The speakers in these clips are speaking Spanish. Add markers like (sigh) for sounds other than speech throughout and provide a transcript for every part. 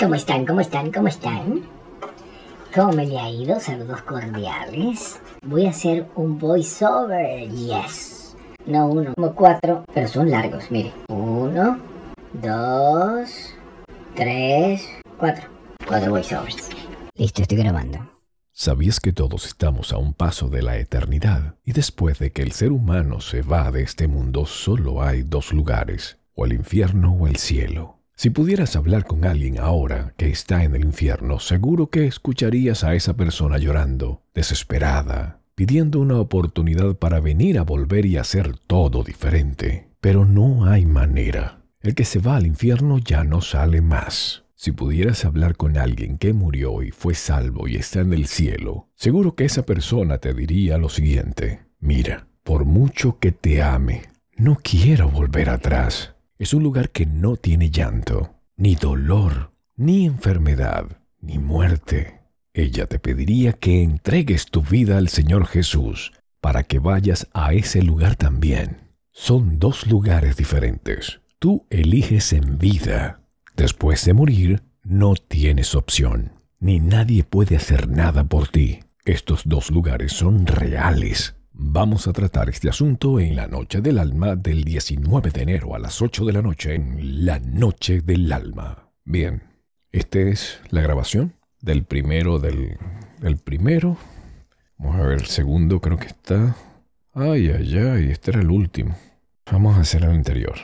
¿Cómo están? ¿Cómo están? ¿Cómo están? ¿Cómo me le ha ido? Saludos cordiales. Voy a hacer un voiceover. Yes. No uno, como cuatro, pero son largos. Mire. Uno, dos, tres, cuatro. Cuatro voiceovers. Listo, estoy grabando. ¿Sabías que todos estamos a un paso de la eternidad? Y después de que el ser humano se va de este mundo, solo hay dos lugares, o el infierno o el cielo. Si pudieras hablar con alguien ahora que está en el infierno, seguro que escucharías a esa persona llorando, desesperada, pidiendo una oportunidad para venir a volver y hacer todo diferente. Pero no hay manera. El que se va al infierno ya no sale más. Si pudieras hablar con alguien que murió y fue salvo y está en el cielo, seguro que esa persona te diría lo siguiente. Mira, por mucho que te ame, no quiero volver atrás. Es un lugar que no tiene llanto, ni dolor, ni enfermedad, ni muerte. Ella te pediría que entregues tu vida al Señor Jesús para que vayas a ese lugar también. Son dos lugares diferentes. Tú eliges en vida. Después de morir, no tienes opción, ni nadie puede hacer nada por ti. Estos dos lugares son reales, Vamos a tratar este asunto en la Noche del Alma del 19 de enero a las 8 de la noche en La Noche del Alma. Bien, esta es la grabación del primero del, primero. Vamos a ver, el segundo creo que está. Ay, ay, ay, este era el último. Vamos a hacer el anterior.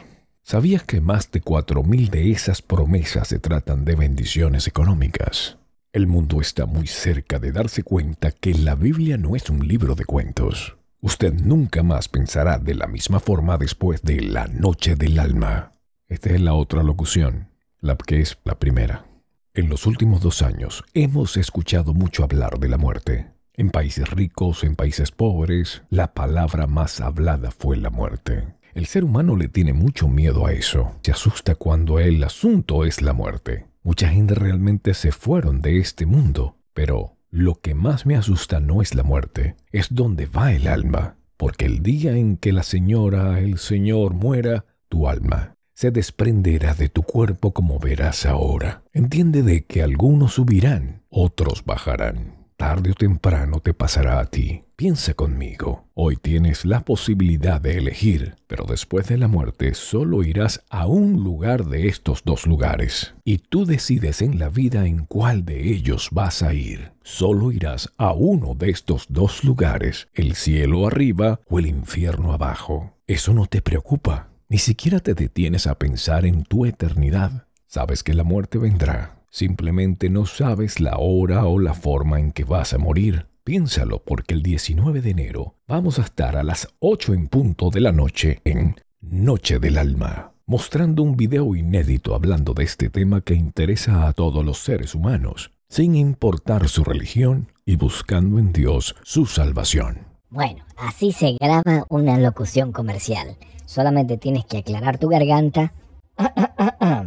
¿Sabías que más de 4.000 de esas promesas se tratan de bendiciones económicas? El mundo está muy cerca de darse cuenta que la Biblia no es un libro de cuentos. Usted nunca más pensará de la misma forma después de la noche del alma. Esta es la otra locución, la que es la primera. En los últimos dos años hemos escuchado mucho hablar de la muerte. En países ricos, en países pobres, la palabra más hablada fue la muerte. El ser humano le tiene mucho miedo a eso. Se asusta cuando el asunto es la muerte. Mucha gente realmente se fueron de este mundo, pero lo que más me asusta no es la muerte, es donde va el alma, porque el día en que la señora, el señor muera, tu alma se desprenderá de tu cuerpo como verás ahora. Entiende de que algunos subirán, otros bajarán tarde o temprano te pasará a ti. Piensa conmigo, hoy tienes la posibilidad de elegir, pero después de la muerte solo irás a un lugar de estos dos lugares, y tú decides en la vida en cuál de ellos vas a ir. Solo irás a uno de estos dos lugares, el cielo arriba o el infierno abajo. Eso no te preocupa, ni siquiera te detienes a pensar en tu eternidad. Sabes que la muerte vendrá, Simplemente no sabes la hora o la forma en que vas a morir. Piénsalo porque el 19 de enero vamos a estar a las 8 en punto de la noche en Noche del Alma, mostrando un video inédito hablando de este tema que interesa a todos los seres humanos, sin importar su religión y buscando en Dios su salvación. Bueno, así se graba una locución comercial. Solamente tienes que aclarar tu garganta (clears throat) ah, ah, ah,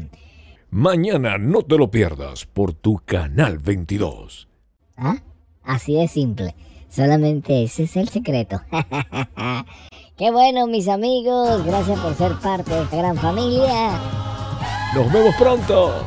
Mañana no te lo pierdas por tu canal 22. ¿Ah? Así de simple. Solamente ese es el secreto. (laughs) Qué bueno, mis amigos. Gracias por ser parte de esta gran familia. Nos vemos pronto.